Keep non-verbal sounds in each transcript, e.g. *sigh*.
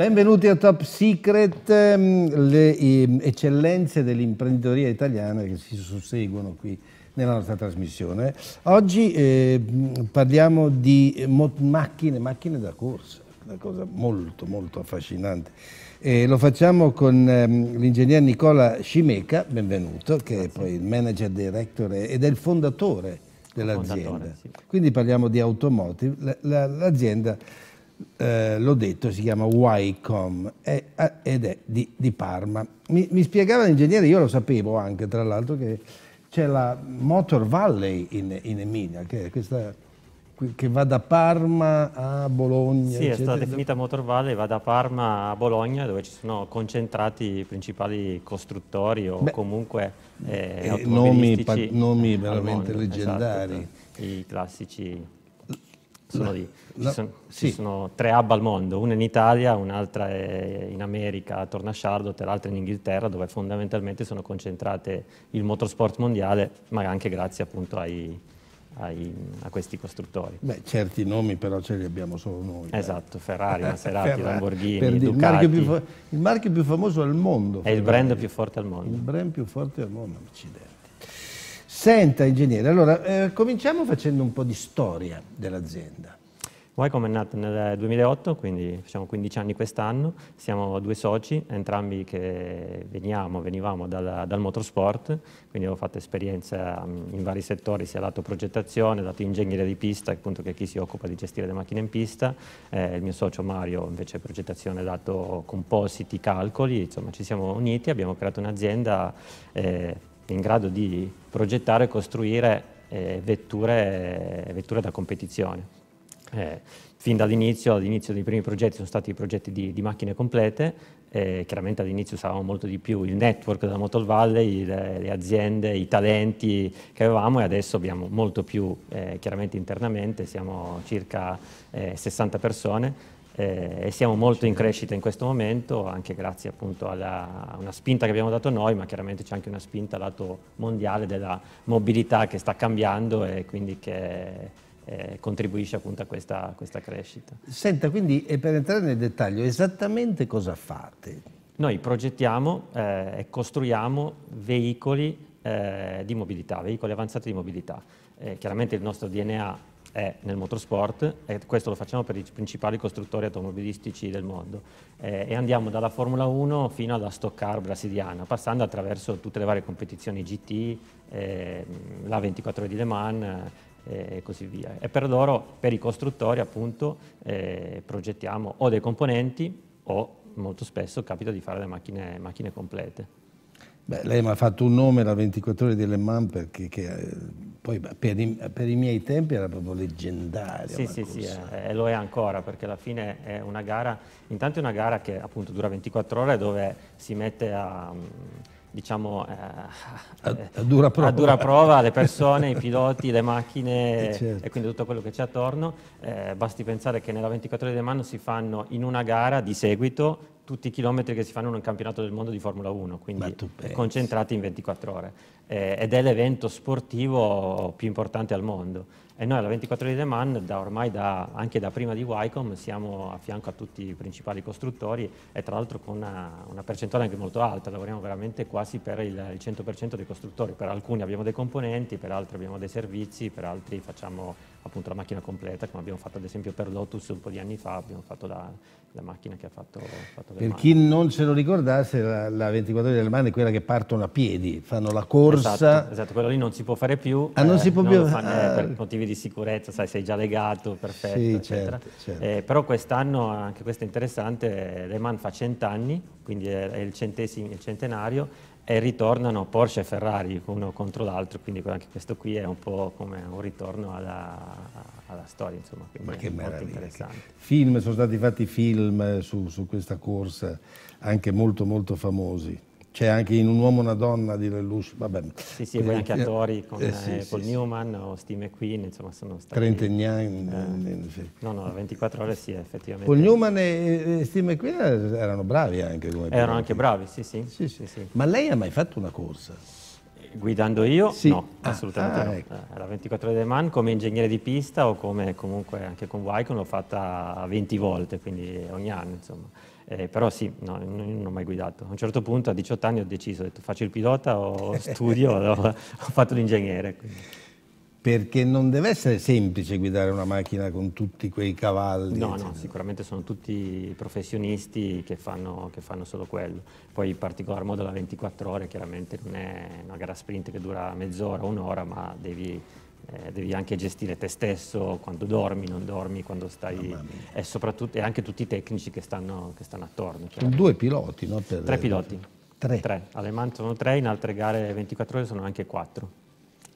Benvenuti a Top Secret, ehm, le ehm, eccellenze dell'imprenditoria italiana che si susseguono qui nella nostra trasmissione. Oggi eh, parliamo di macchine, macchine da corsa, una cosa molto molto affascinante. E lo facciamo con ehm, l'ingegner Nicola Scimeca, benvenuto, che Grazie. è poi il manager director ed è il fondatore dell'azienda. Sì. Quindi parliamo di automotive, l'azienda... La, la, eh, l'ho detto, si chiama Wycom è, ed è di, di Parma. Mi, mi, spiegava l'ingegnere, io lo sapevo anche tra l'altro, che c'è la Motor Valley in, in Emilia, che è questa che va da Parma a Bologna. Sì, eccetera. è stata definita Motor Valley, va da Parma a Bologna dove ci sono concentrati i principali costruttori o Beh, comunque eh, eh nomi, nomi veramente mondo, esatto, leggendari. Esatto, I classici sono lì. Ci, sono, sì. ci, sono, tre hub al mondo, una in Italia, un'altra in America, a Tornasciardot, e l'altra in Inghilterra, dove fondamentalmente sono concentrate il motorsport mondiale, ma anche grazie appunto ai, ai, a questi costruttori. Beh, certi nomi però ce li abbiamo solo noi. Esatto, eh. Ferrari, Maserati, Ferrari, Lamborghini, per Ducati. Il marchio, più, il marchio più famoso al mondo. È Ferrari. il brand più forte al mondo. Il brand più forte al mondo, accidenti. Senta, ingegnere, allora eh, cominciamo facendo un po' di storia dell'azienda. Wycom è nata nel 2008, quindi facciamo 15 anni quest'anno, siamo due soci, entrambi che veniamo, venivamo dal, dal motorsport, quindi ho fatto esperienza mm, in vari settori, sia lato progettazione, lato ingegneria di pista, appunto che è chi si occupa di gestire le macchine in pista, eh, il mio socio Mario invece progettazione lato compositi, calcoli, insomma ci siamo uniti, abbiamo creato un'azienda eh, in grado di progettare e costruire eh, vetture, vetture, da competizione. Eh, fin dall'inizio, all'inizio dei primi progetti sono stati progetti di, di macchine complete, eh, chiaramente all'inizio usavamo molto di più il network della Motor Valley, le, le, aziende, i talenti che avevamo e adesso abbiamo molto più, eh, chiaramente internamente, siamo circa 60 eh, persone eh, e siamo molto in crescita in questo momento, anche grazie appunto alla, a una spinta che abbiamo dato noi, ma chiaramente c'è anche una spinta lato mondiale della mobilità che sta cambiando e quindi che eh, contribuisce appunto a questa, questa, crescita. Senta, quindi per entrare nel dettaglio, esattamente cosa fate? Noi progettiamo eh, e costruiamo veicoli eh, di mobilità, veicoli avanzati di mobilità. Eh, chiaramente il nostro DNA è nel motorsport, e questo lo facciamo per i principali costruttori automobilistici del mondo, eh, e andiamo dalla Formula 1 fino alla Stock Car brasiliana, passando attraverso tutte le varie competizioni GT, eh, la 24 ore di Le Mans eh, e così via. E per loro, per i costruttori appunto, eh, progettiamo o dei componenti o molto spesso capita di fare le macchine, macchine complete. Beh, lei mi ha fatto un nome la 24 ore di Le Mans perché che, eh, poi per i, per i, miei tempi era proprio leggendario. Sì, sì, sì, eh, lo è ancora perché alla fine è una gara, intanto è una gara che appunto dura 24 ore dove si mette a... Mm, diciamo, eh, a, a, dura prova. a dura prova le persone, *laughs* i piloti, le macchine eh, certo. e quindi tutto quello che c'è attorno. Eh, basti pensare che nella 24 ore di Le Mans si fanno in una gara di seguito tutti i chilometri che si fanno in un campionato del mondo di Formula 1, quindi concentrati in 24 ore. Eh, ed è l'evento sportivo più importante al mondo. E noi alla 24 di Le da ormai da, anche da prima di Wycom, siamo a fianco a tutti i principali costruttori e tra l'altro con una, una percentuale anche molto alta, lavoriamo veramente quasi per il, il 100% dei costruttori, per alcuni abbiamo dei componenti, per altri abbiamo dei servizi, per altri facciamo appunto la macchina completa, come abbiamo fatto ad esempio per Lotus un po' di anni fa, abbiamo fatto la, la macchina che ha fatto, fatto Per chi non ce lo ricordasse, la, la 24 di Le è quella che partono a piedi, fanno la corsa. Esatto, esatto quello lì non si può fare più. Ah, eh, si può più? Fanno, ah. eh, per motivi di di sicurezza, sai, sei già legato, perfetto, sì, eccetera. Certo, certo. Eh, però quest'anno, anche questo è interessante, Le Mans fa cent'anni, quindi è, il, centesimo, il centenario, e ritornano Porsche e Ferrari uno contro l'altro, quindi anche questo qui è un po' come un ritorno alla, alla storia, insomma. Ma che meraviglia. Film, sono stati fatti film eh, su, su questa corsa, anche molto molto famosi c'è anche in un uomo e una donna di Lelouch, vabbè. Sì, sì, poi anche eh, Tori con eh, eh sì, eh, Paul sì, Newman o Steve McQueen, insomma sono stati... Trentegnani. Eh, eh no, no, 24 ore sì, effettivamente. Paul Newman e, e Steve McQueen erano bravi anche come Erano anche bravi, sì sì. sì sì. Ma lei ha mai fatto una corsa? Guidando io? No, ah, assolutamente ah, no. Ecco. Alla 24 ore di Man come ingegnere di pista o come comunque anche con Wycon l'ho fatta 20 volte, quindi ogni anno insomma. Eh, però sì, no, non ho mai guidato. A un certo punto, a 18 anni, ho deciso, ho detto, faccio il pilota o *laughs* studio, o ho fatto l'ingegnere. Perché non deve essere semplice guidare una macchina con tutti quei cavalli. No, eccetera. no, sicuramente sono tutti professionisti che fanno, che fanno, solo quello. Poi in particolar modo la 24 ore chiaramente non è una gara sprint che dura mezz'ora, un'ora, ma devi eh, devi anche gestire te stesso quando dormi, non dormi, quando stai... E soprattutto e anche tutti i tecnici che stanno, che stanno attorno. Due piloti, no? Per tre piloti. Tre. tre. Alle Mans sono tre, in altre gare 24 ore sono anche quattro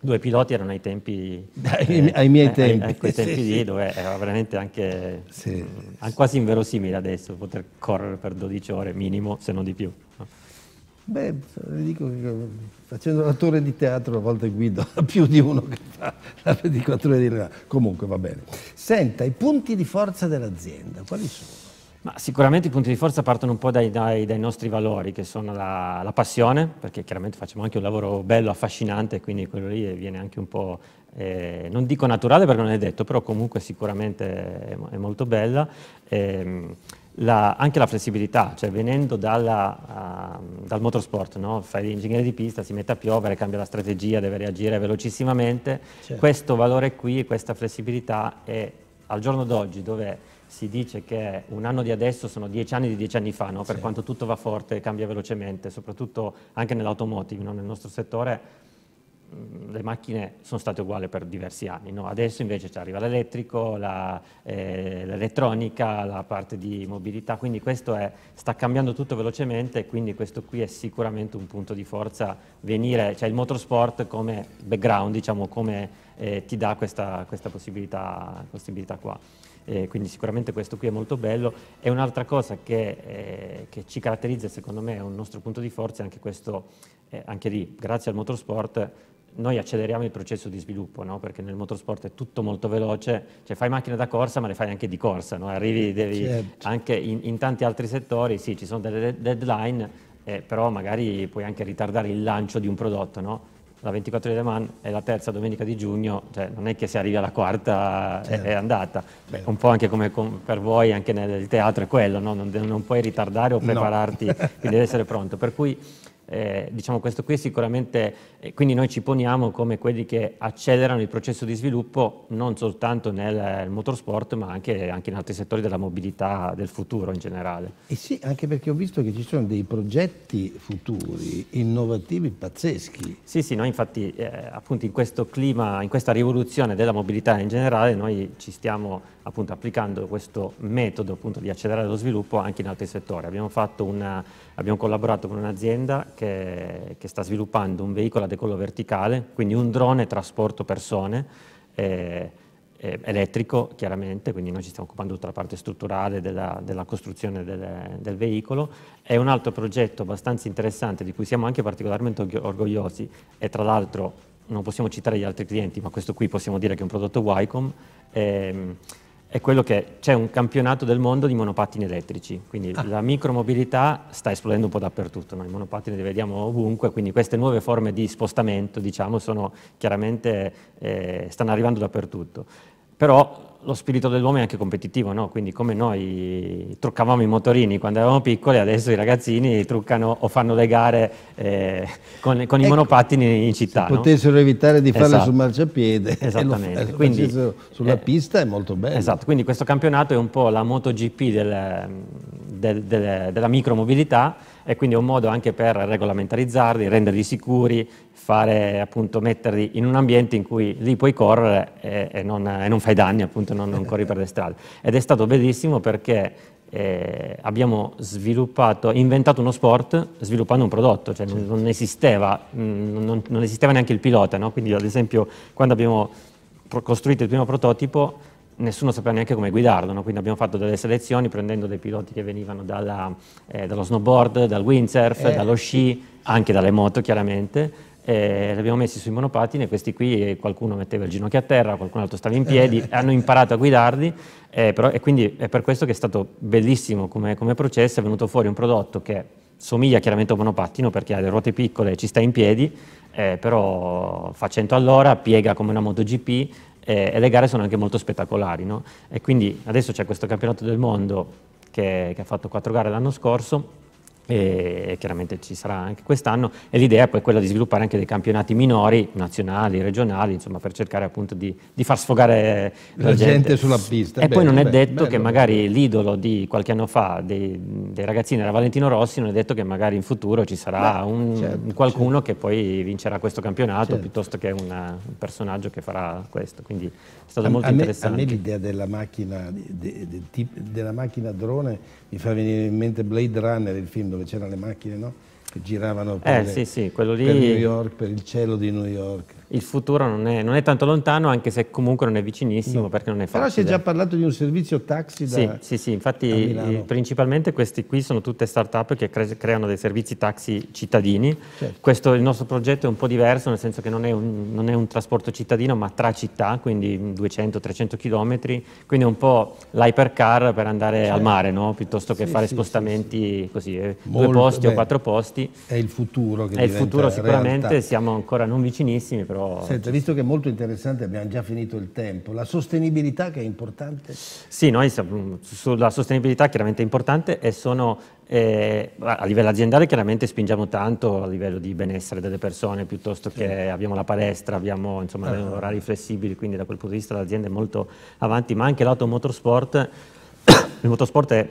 due piloti erano ai tempi eh, eh, ai miei tempi, eh, ecco, tempi sì, lì *laughs* sì. dove era veramente anche sì, mh, mm, quasi inverosimile adesso poter correre per 12 ore minimo se non di più no? Beh, le dico che facendo l'attore di teatro a volte guido *laughs* più di uno che fa la 24 ore di là. Comunque va bene. Senta, i punti di forza dell'azienda, quali sono? Ma sicuramente i punti di forza partono un po' dai, dai, dai nostri valori, che sono la, la, passione, perché chiaramente facciamo anche un lavoro bello, affascinante, quindi quello lì viene anche un po', eh, non dico naturale perché non è detto, però comunque sicuramente è, è molto bella. Eh, la, anche la flessibilità, cioè venendo dalla, uh, dal motorsport, no? fai l'ingegnere di pista, si mette a piovere, cambia la strategia, deve reagire velocissimamente, certo. questo valore qui e questa flessibilità è al giorno d'oggi dove si dice che un anno di adesso sono dieci anni di dieci anni fa, no? per certo. quanto tutto va forte, cambia velocemente, soprattutto anche nell'automotive, no? nel nostro settore Mm, le macchine sono state uguali per diversi anni, no? adesso invece ci arriva l'elettrico, l'elettronica, la, eh, la parte di mobilità, quindi questo è, sta cambiando tutto velocemente e quindi questo qui è sicuramente un punto di forza, venire, cioè il motorsport come background, diciamo, come eh, ti dà questa, questa possibilità, possibilità qua. Eh, quindi sicuramente questo qui è molto bello e un'altra cosa che, eh, che, ci caratterizza secondo me è un nostro punto di forza è anche questo, eh, anche lì grazie al motorsport noi acceleriamo il processo di sviluppo, no? perché nel motorsport è tutto molto veloce, cioè fai macchine da corsa ma le fai anche di corsa, no? arrivi eh, devi, certo. anche in, in, tanti altri settori, sì ci sono delle deadline, eh, però magari puoi anche ritardare il lancio di un prodotto, no? la 24 di Le Mans è la terza domenica di giugno, cioè non è che se arrivi alla quarta certo. è, è andata, Beh, un po' anche come con, per voi anche nel teatro è quello, non, non, puoi ritardare o prepararti, no. devi essere pronto, per cui eh, diciamo questo qui è sicuramente, eh, quindi noi ci poniamo come quelli che accelerano il processo di sviluppo non soltanto nel, nel motorsport ma anche, anche, in altri settori della mobilità del futuro in generale. E eh sì, anche perché ho visto che ci sono dei progetti futuri innovativi pazzeschi. Sì, sì, noi infatti eh, appunto in questo clima, in questa rivoluzione della mobilità in generale noi ci stiamo appunto applicando questo metodo appunto di accelerare lo sviluppo anche in altri settori. Abbiamo fatto una abbiamo collaborato con un'azienda che, che, sta sviluppando un veicolo a decollo verticale, quindi un drone trasporto persone, eh, eh, elettrico chiaramente, quindi noi ci stiamo occupando tutta la parte strutturale della, della costruzione del, del, veicolo. È un altro progetto abbastanza interessante di cui siamo anche particolarmente orgogliosi e tra l'altro non possiamo citare gli altri clienti, ma questo qui possiamo dire che è un prodotto Wycom. Ehm, è quello che c'è un campionato del mondo di monopattini elettrici, quindi ah. la micromobilità sta esplodendo un po' dappertutto, noi i monopattini li vediamo ovunque, quindi queste nuove forme di spostamento diciamo, sono chiaramente, eh, stanno arrivando dappertutto però lo spirito dell'uomo è anche competitivo, no? quindi come noi truccavamo i motorini quando eravamo piccoli, adesso i ragazzini truccano o fanno le gare eh, con, con ecco, i monopattini in città. Se no? potessero evitare di farle esatto. sul marciapiede, eh, esattamente. E lo, quindi, sulla eh, pista è molto bello. Esatto, quindi questo campionato è un po' la MotoGP del, del, del, della micromobilità e quindi è un modo anche per regolamentarizzarli, renderli sicuri, fare, appunto, metterli in un ambiente in cui lì puoi correre e, e, non, e non, fai danni, appunto, non, non corri per le strade. Ed è stato bellissimo perché eh, abbiamo sviluppato, inventato uno sport sviluppando un prodotto, cioè non, non, esisteva, mm, non, non esisteva, neanche il pilota, no? quindi ad esempio quando abbiamo costruito il primo prototipo nessuno sapeva neanche come guidarlo, no? quindi abbiamo fatto delle selezioni prendendo dei piloti che venivano dalla, eh, dallo snowboard, dal windsurf, eh. dallo sci, anche dalle moto chiaramente. Eh, li abbiamo messi sui monopattini e questi qui qualcuno metteva il ginocchio a terra, qualcun altro stava in piedi, eh. hanno imparato a guidarli eh, però, e quindi è per questo che è stato bellissimo come, come processo, è venuto fuori un prodotto che somiglia chiaramente a un monopattino perché ha le ruote piccole, e ci sta in piedi, eh, però fa 100 all'ora, piega come una MotoGP e, eh, e le gare sono anche molto spettacolari. No? E quindi adesso c'è questo campionato del mondo che, che ha fatto quattro gare l'anno scorso e chiaramente ci sarà anche quest'anno, e l'idea è poi quella di sviluppare anche dei campionati minori, nazionali, regionali, insomma per cercare appunto di, di far sfogare la, la gente. gente. sulla pista. E bello, poi non è bello, detto bello, che magari l'idolo di qualche anno fa dei, dei, ragazzini era Valentino Rossi, non è detto che magari in futuro ci sarà Beh, un, certo, qualcuno certo. che poi vincerà questo campionato certo. piuttosto che una, un personaggio che farà questo, quindi è stato a, molto a me, interessante. A me l'idea della macchina, de, de, de, della macchina drone mi fa venire in mente Blade Runner, il film dove c'erano le macchine, no? Che giravano per, eh, le, sì, sì, per New York, per il cielo di New York il futuro non è, non è, tanto lontano, anche se comunque non è vicinissimo, no. perché non è facile. Però si è già parlato di un servizio taxi da Sì, sì, sì infatti eh, principalmente questi qui sono tutte start-up che cre creano dei servizi taxi cittadini. Certo. Questo, il nostro progetto è un po' diverso, nel senso che non è, un, non è un trasporto cittadino, ma tra città, quindi 200-300 km, quindi è un po' l'hypercar per andare certo. al mare, no? piuttosto che sì, fare sì, spostamenti così, eh, Molto, due posti beh, o quattro posti. È il futuro che È il futuro sicuramente, realtà. siamo ancora non vicinissimi, però Senta, visto che è molto interessante, abbiamo già finito il tempo, la sostenibilità che è importante? Sì, noi sulla sostenibilità chiaramente è importante e sono eh, a livello aziendale chiaramente spingiamo tanto a livello di benessere delle persone, piuttosto che abbiamo la palestra, abbiamo insomma, uh eh. -huh. orari flessibili, quindi da quel punto di vista l'azienda è molto avanti, ma anche lato motorsport, *coughs* il motorsport è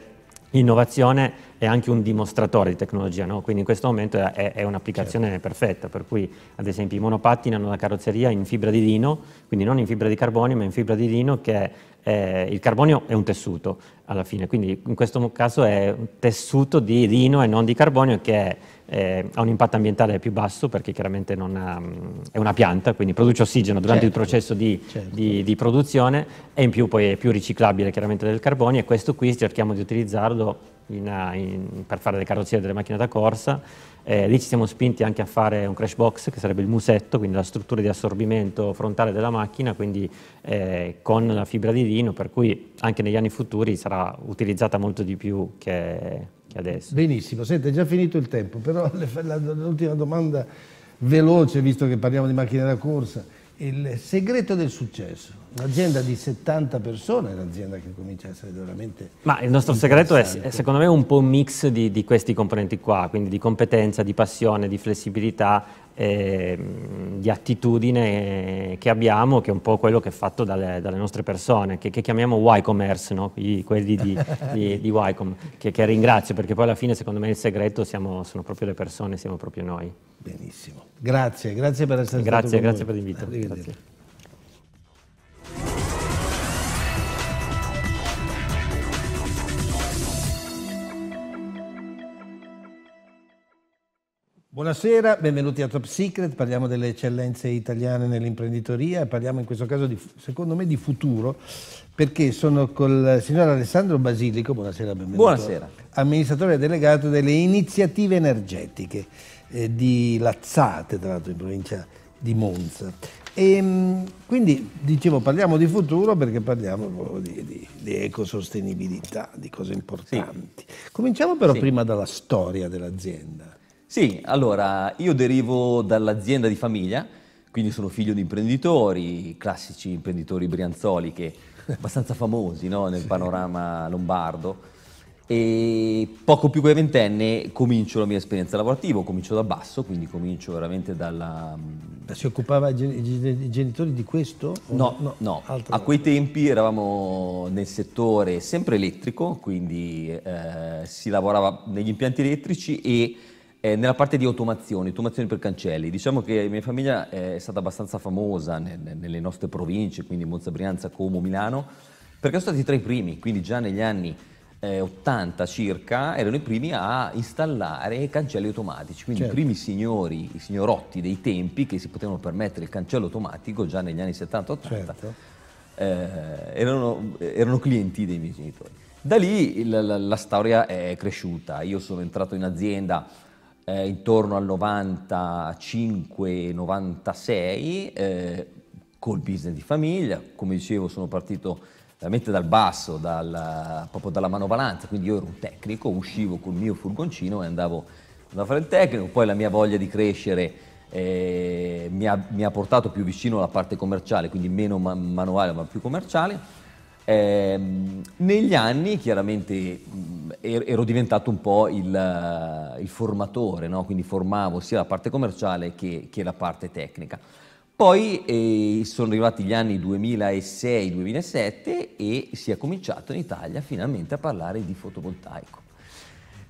L'innovazione è anche un dimostratore di tecnologia, no? quindi in questo momento è, è un'applicazione certo. perfetta, per cui ad esempio i monopattini hanno una carrozzeria in fibra di lino, quindi non in fibra di carbonio ma in fibra di lino che eh, il carbonio è un tessuto alla fine, quindi in questo caso è un tessuto di lino e non di carbonio che eh, ha un impatto ambientale più basso perché chiaramente ha, è una pianta, quindi produce ossigeno durante certo, il processo di, certo. di, di, produzione e in più poi è più riciclabile chiaramente del carbonio e questo qui cerchiamo di utilizzarlo in, ah, in, per fare le carrozzerie delle macchine da corsa. Eh, lì ci siamo spinti anche a fare un crash box, che sarebbe il musetto, quindi la struttura di assorbimento frontale della macchina, quindi eh, con la fibra di lino, per cui anche negli anni futuri sarà utilizzata molto di più che, che adesso. Benissimo, senti, è già finito il tempo, però *laughs* l'ultima domanda veloce, visto che parliamo di macchine da corsa, il segreto del successo. Un'azienda di 70 persone è un'azienda che comincia a essere veramente... Ma il nostro segreto è, secondo me un po' un mix di, di, questi componenti qua, quindi di competenza, di passione, di flessibilità, eh, di attitudine che abbiamo, che è un po' quello che è fatto dalle, dalle nostre persone, che, che chiamiamo Y-commerce, no? quelli di, di, di Ycom, che, che, ringrazio perché poi alla fine secondo me il segreto siamo, sono proprio le persone, siamo proprio noi. Benissimo, grazie, grazie per essere grazie, stato Grazie, grazie per l'invito. Buonasera, benvenuti a Top Secret, parliamo delle eccellenze italiane nell'imprenditoria e parliamo in questo caso di, secondo me di futuro perché sono col signor Alessandro Basilico, buonasera, benvenuto. Buonasera. Amministratore delegato delle iniziative energetiche eh, di Lazzate, tra l'altro in provincia di Monza. E, ehm, quindi dicevo parliamo di futuro perché parliamo proprio di, di, di ecosostenibilità, di cose importanti. Sì. Cominciamo però sì. prima dalla storia dell'azienda. Sì, allora io derivo dall'azienda di famiglia, quindi sono figlio di imprenditori, classici imprenditori brianzoli che *laughs* abbastanza famosi no, nel sì. panorama lombardo. E poco più che ventenne comincio la mia esperienza lavorativa, comincio da basso, quindi comincio veramente dalla... Mm, si occupava i genitori di questo? No, no, no. a quei tempi eravamo nel settore sempre elettrico, quindi eh, si lavorava negli impianti elettrici e eh, nella parte di automazioni, automazioni per cancelli, diciamo che la mia famiglia eh, è stata abbastanza famosa ne, ne, nelle nostre province, quindi Monza Brianza, Como, Milano, perché sono stati tra i primi, quindi già negli anni eh, 80 circa erano i primi a installare cancelli automatici, quindi certo. i primi signori, i signorotti dei tempi che si potevano permettere il cancello automatico già negli anni 70-80 certo. eh, erano, erano clienti dei miei genitori. Da lì la, la, la, storia è cresciuta, io sono entrato in azienda eh, intorno al 95-96 eh, col business di famiglia, come dicevo sono partito veramente dal basso, dal, proprio dalla manovalanza, quindi io ero un tecnico, uscivo col mio furgoncino e andavo, andavo a fare il tecnico, poi la mia voglia di crescere eh, mi, ha, mi, ha, portato più vicino alla parte commerciale, quindi meno man manuale ma più commerciale. Ehm, negli anni chiaramente Er-, ero diventato un po' il, il formatore, no? quindi formavo sia la parte commerciale che, che la parte tecnica. Poi eh, sono arrivati gli anni 2006-2007 e si è cominciato in Italia finalmente a parlare di fotovoltaico.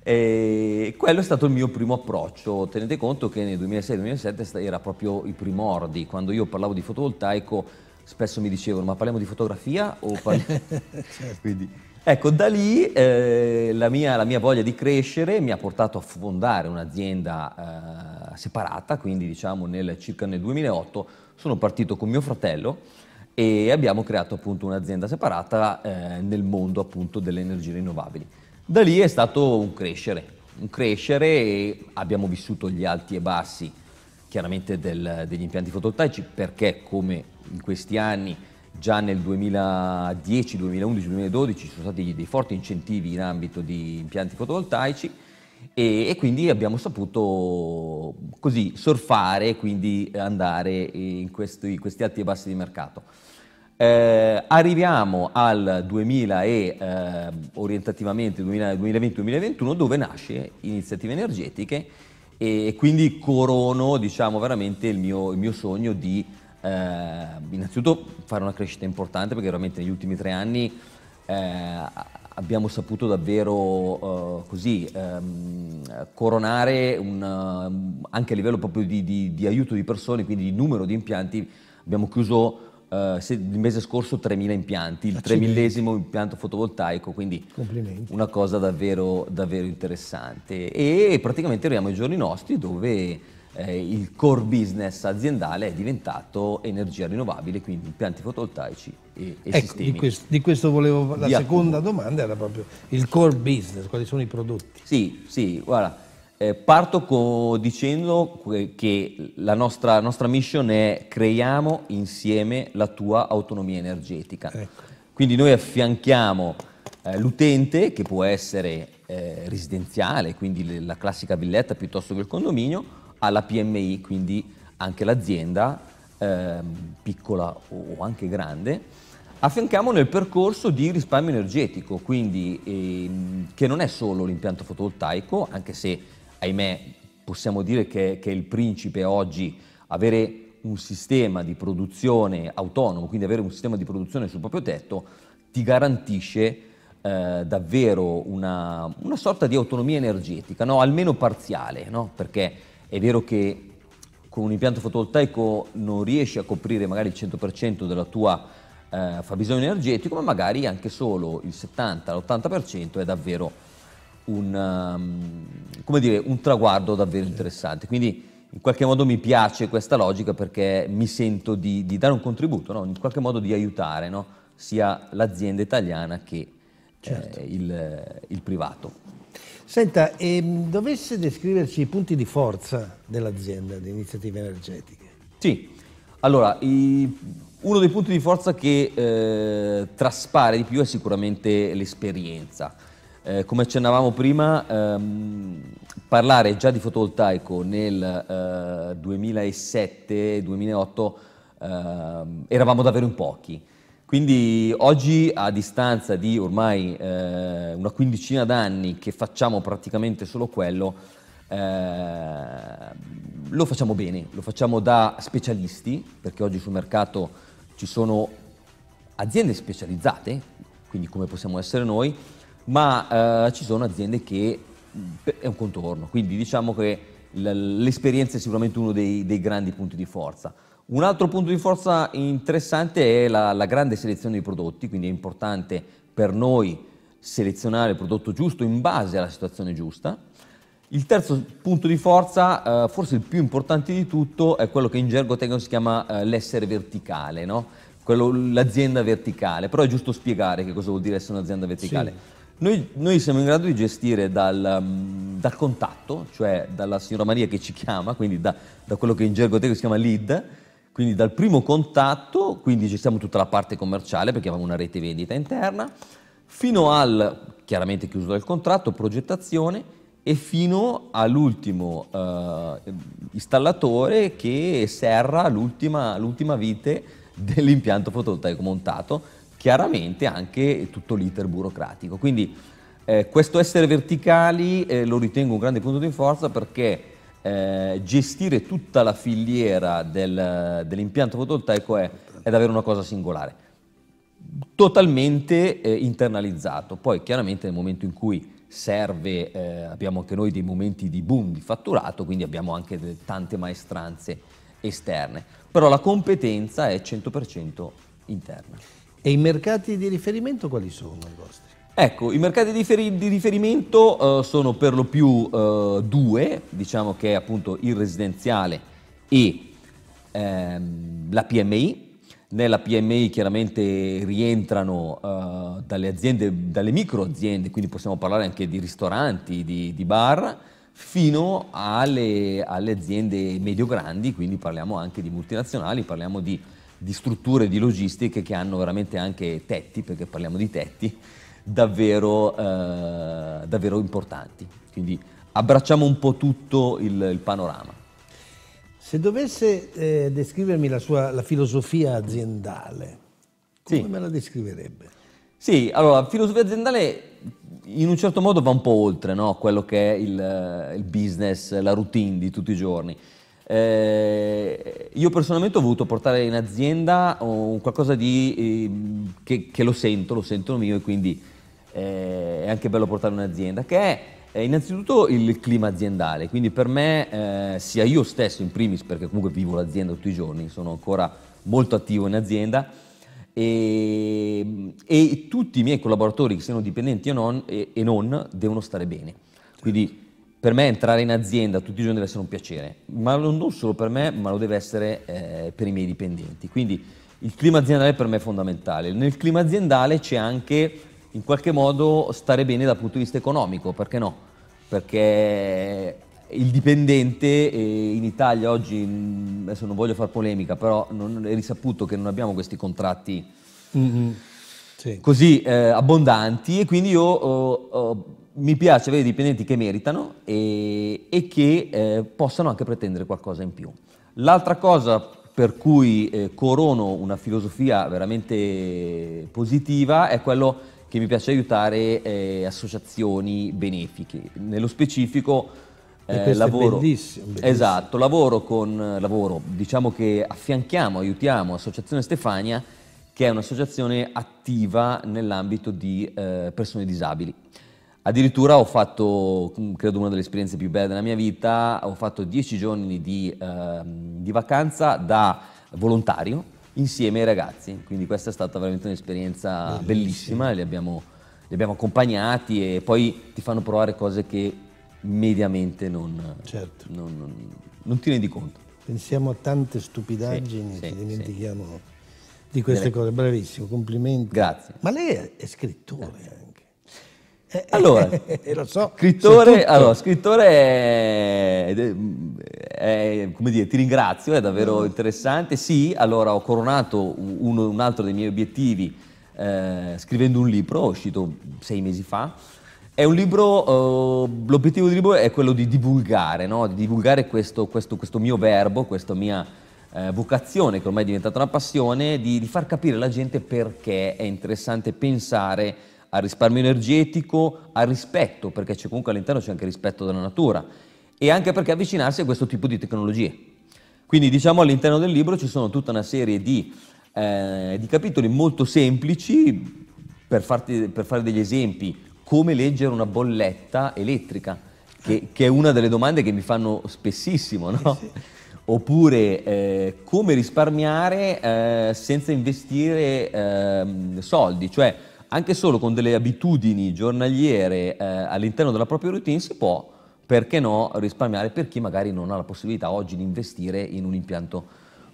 E eh, quello è stato il mio primo approccio, tenete conto che nel 2006-2007 era proprio i primordi, quando io parlavo di fotovoltaico spesso mi dicevano ma parliamo di fotografia o parliamo... *laughs* certo. Quindi, Ecco, da lì eh, la, mia, la, mia, voglia di crescere mi ha portato a fondare un'azienda eh, separata, quindi diciamo nel, circa nel 2008 sono partito con mio fratello e abbiamo creato appunto un'azienda separata eh, nel mondo appunto delle energie rinnovabili. Da lì è stato un crescere, un crescere e abbiamo vissuto gli alti e bassi chiaramente del, degli impianti fotovoltaici perché come in questi anni Già nel 2010, 2011, 2012 ci sono stati dei forti incentivi in ambito di impianti fotovoltaici e, e quindi abbiamo saputo così surfare, quindi andare in questi, questi alti e bassi di mercato. Eh, arriviamo al 2000 e, eh, orientativamente 2020-2021 dove nasce Iniziative Energetiche e quindi corono diciamo, veramente il mio, il mio sogno di eh, innanzitutto fare una crescita importante perché veramente negli ultimi tre anni eh, abbiamo saputo davvero eh, così ehm, coronare un, eh, anche a livello proprio di, di, di, aiuto di persone, quindi di numero di impianti, abbiamo chiuso eh, il mese scorso 3.000 impianti, il 3.000 impianto fotovoltaico, quindi una cosa davvero, davvero interessante. E praticamente arriviamo ai giorni nostri dove eh, il core business aziendale è diventato energia rinnovabile, quindi impianti fotovoltaici e, e ecco, di, questo, di questo, volevo, la di seconda attivo. domanda era proprio il core business, quali sono i prodotti? Sì, sì, guarda, eh, parto co- dicendo che la nostra, nostra, mission è creiamo insieme la tua autonomia energetica. Ecco. Quindi noi affianchiamo eh, l'utente che può essere eh, residenziale, quindi la classica villetta piuttosto che il condominio, alla PMI, quindi anche l'azienda, eh, piccola o anche grande, affianchiamo nel percorso di risparmio energetico, quindi eh, che non è solo l'impianto fotovoltaico, anche se ahimè possiamo dire che, che è il principe oggi avere un sistema di produzione autonomo, quindi avere un sistema di produzione sul proprio tetto, ti garantisce eh, davvero una, una, sorta di autonomia energetica, no? almeno parziale, no? perché è vero che con un impianto fotovoltaico non riesci a coprire magari il 100% della tua eh, fabbisogno energetico, ma magari anche solo il 70-80% è davvero un, um, dire, un, traguardo davvero interessante. Quindi in qualche modo mi piace questa logica perché mi sento di, di dare un contributo, no? in qualche modo di aiutare no? sia l'azienda italiana che eh, certo. eh, il, il privato. Senta, e ehm, dovesse descriverci i punti di forza dell'azienda di iniziative energetiche? Sì, allora, i, uno dei punti di forza che eh, traspare di più è sicuramente l'esperienza. Eh, come accennavamo prima, ehm, parlare già di fotovoltaico nel eh, 2007-2008 ehm, eravamo davvero in pochi. Quindi oggi, a distanza di ormai eh, una quindicina d'anni che facciamo praticamente solo quello, eh, lo facciamo bene, lo facciamo da specialisti, perché oggi sul mercato ci sono aziende specializzate, quindi come possiamo essere noi, ma eh, ci sono aziende che è un contorno, quindi diciamo che l'esperienza è sicuramente uno dei, dei grandi punti di forza. Un altro punto di forza interessante è la, la grande selezione di prodotti, quindi è importante per noi selezionare il prodotto giusto in base alla situazione giusta. Il terzo punto di forza, eh, forse il più importante di tutto, è quello che in gergo tecnico si chiama eh, l'essere verticale, no? quello, l'azienda verticale, però è giusto spiegare che cosa vuol dire essere un'azienda verticale. Sì. Noi, noi, siamo in grado di gestire dal, mm, dal, contatto, cioè dalla signora Maria che ci chiama, quindi da, da quello che in gergo tecnico si chiama lead, quindi dal primo contatto, quindi gestiamo tutta la parte commerciale perché avevamo una rete vendita interna, fino al, chiaramente chiuso del contratto, progettazione e fino all'ultimo eh, installatore che serra l'ultima vite dell'impianto fotovoltaico montato, chiaramente anche tutto l'iter burocratico. Quindi eh, questo essere verticali eh, lo ritengo un grande punto di forza perché eh, gestire tutta la filiera del, dell'impianto fotovoltaico è, è, davvero una cosa singolare, totalmente eh, internalizzato. Poi chiaramente nel momento in cui serve eh, abbiamo anche noi dei momenti di boom di fatturato, quindi abbiamo anche delle, tante maestranze esterne, però la competenza è 100% interna. E i mercati di riferimento quali sono? i vostri? Ecco, i mercati di, riferimento eh, sono per lo più eh, due, diciamo che è appunto il residenziale e ehm, la PMI. Nella PMI chiaramente rientrano eh, dalle aziende, dalle micro aziende, quindi possiamo parlare anche di ristoranti, di, di bar, fino alle, alle aziende medio-grandi, quindi parliamo anche di multinazionali, parliamo di, di strutture di logistiche che hanno veramente anche tetti, perché parliamo di tetti, davvero, eh, davvero importanti. Quindi abbracciamo un po' tutto il, il panorama. Se dovesse eh, descrivermi la sua la filosofia aziendale, come sì. me la descriverebbe? Sì, allora, la filosofia aziendale in un certo modo va un po' oltre no? quello che è il, eh, il, business, la routine di tutti i giorni. Eh, io personalmente ho voluto portare in azienda qualcosa di, eh, che, che, lo sento, lo sento mio e quindi eh, è anche bello portare un'azienda, che è eh, innanzitutto il clima aziendale, quindi per me, eh, sia io stesso in primis, perché comunque vivo l'azienda tutti i giorni, sono ancora molto attivo in azienda, e, e tutti i miei collaboratori, che siano dipendenti o non, e, e non, devono stare bene. Quindi per me entrare in azienda tutti i giorni deve essere un piacere, ma non solo per me, ma lo deve essere eh, per i miei dipendenti. Quindi il clima aziendale per me è fondamentale. Nel clima aziendale c'è anche in qualche modo stare bene dal punto di vista economico, perché no? Perché il dipendente in Italia oggi, mm, adesso non voglio fare polemica, però è risaputo che non abbiamo questi contratti mm-hmm. sì. così eh, abbondanti e quindi io oh, oh, mi piace avere dipendenti che meritano e, e che eh, possano anche pretendere qualcosa in più. L'altra cosa per cui eh, corono una filosofia veramente positiva è quello che mi piace aiutare eh, associazioni benefiche. Nello specifico eh, lavoro, bellissimo, bellissimo. Esatto, lavoro con lavoro, diciamo che affianchiamo, aiutiamo Associazione Stefania che è un'associazione attiva nell'ambito di eh, persone disabili. Addirittura ho fatto, mm, credo una delle esperienze più belle della mia vita, ho fatto dieci giorni di, eh, di vacanza da volontario insieme ai ragazzi. Quindi questa è stata veramente un'esperienza bellissima, bellissima. Li, abbiamo, li, abbiamo, accompagnati e poi ti fanno provare cose che mediamente non, certo. non, non, non ti rendi conto. Pensiamo a tante stupidaggini, sì, ci dimentichiamo sì. di queste Deve... cose. Bravissimo, complimenti. Grazie. Ma lei è scrittore. Grazie. Eh. Eh, allora, eh, eh, so, scrittore, allora, scrittore è, è, come dire, ti ringrazio, è davvero interessante. Sì, allora ho coronato uno, un altro dei miei obiettivi eh, scrivendo un libro, uscito sei mesi fa. È un libro, eh, l'obiettivo del libro è quello di divulgare, no? di divulgare questo, questo, questo, mio verbo, questa mia eh, vocazione che ormai è diventata una passione, di, di far capire alla gente perché è interessante pensare al risparmio energetico, al rispetto, perché c'è comunque all'interno c'è anche rispetto della natura, e anche perché avvicinarsi a questo tipo di tecnologie. Quindi diciamo all'interno del libro ci sono tutta una serie di, eh, di capitoli molto semplici, per, farti, per, fare degli esempi, come leggere una bolletta elettrica, che, che è una delle domande che mi fanno spessissimo, no? Sì, sì oppure eh, come risparmiare eh, senza investire eh, soldi, cioè anche solo con delle abitudini giornaliere eh, all'interno della propria routine si può, perché no, risparmiare per chi magari non ha la possibilità oggi di investire in un impianto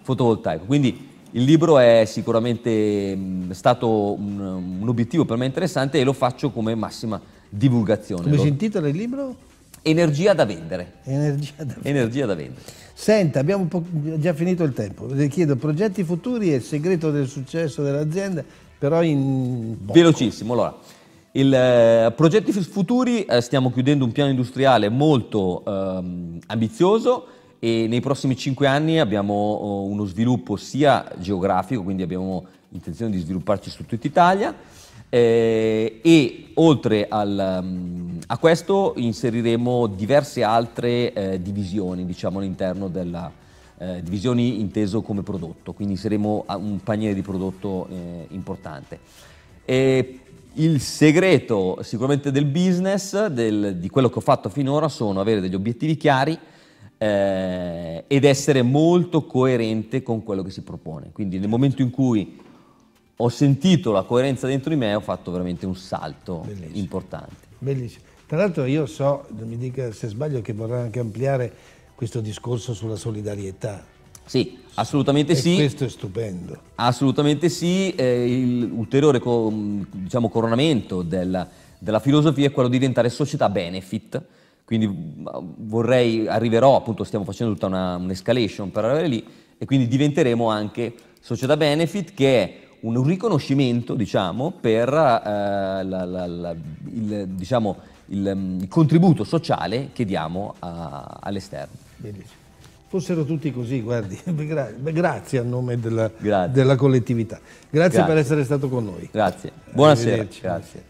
fotovoltaico. Quindi il libro è sicuramente mh, mm, stato un, un, obiettivo per me interessante e lo faccio come massima divulgazione. Come lo... si intitola il libro? Energia da vendere. Energia da vendere. Energia da vendere. Senta, abbiamo già finito il tempo. Le chiedo progetti futuri e il segreto del successo dell'azienda però in... Poco. Velocissimo, allora. Il, eh, progetti futuri, eh, stiamo chiudendo un piano industriale molto ehm, ambizioso e nei prossimi cinque anni abbiamo oh, uno sviluppo sia geografico, quindi abbiamo intenzione di svilupparci su tutta Italia, eh, e oltre al, ehm, a questo inseriremo diverse altre eh, divisioni diciamo, all'interno della, eh, divisioni inteso come prodotto, quindi saremo un paniere di prodotto eh, importante. E il segreto sicuramente del business, del, di quello che ho fatto finora, sono avere degli obiettivi chiari eh, ed essere molto coerente con quello che si propone. Quindi nel momento in cui ho sentito la coerenza dentro di me, ho fatto veramente un salto Bellissimo. importante. Bellissimo. Tra l'altro io so, mi dica se sbaglio, che vorrà anche ampliare questo discorso sulla solidarietà. Sì, assolutamente e sì. Questo è stupendo. Assolutamente sì, eh, l'ulteriore co mm, diciamo, coronamento della, della, filosofia è quello di diventare società benefit, quindi mm, vorrei, arriverò, appunto stiamo facendo tutta un'escalation un per arrivare lì, e quindi diventeremo anche società benefit che è un riconoscimento diciamo, per eh, la, la, la, il, diciamo, il, mm, il, contributo sociale che diamo all'esterno. Fossero tutti così, guardi. *laughs* Gra grazie a nome della, della collettività. Grazie, grazie, per essere stato con noi. Grazie. Buonasera. Grazie.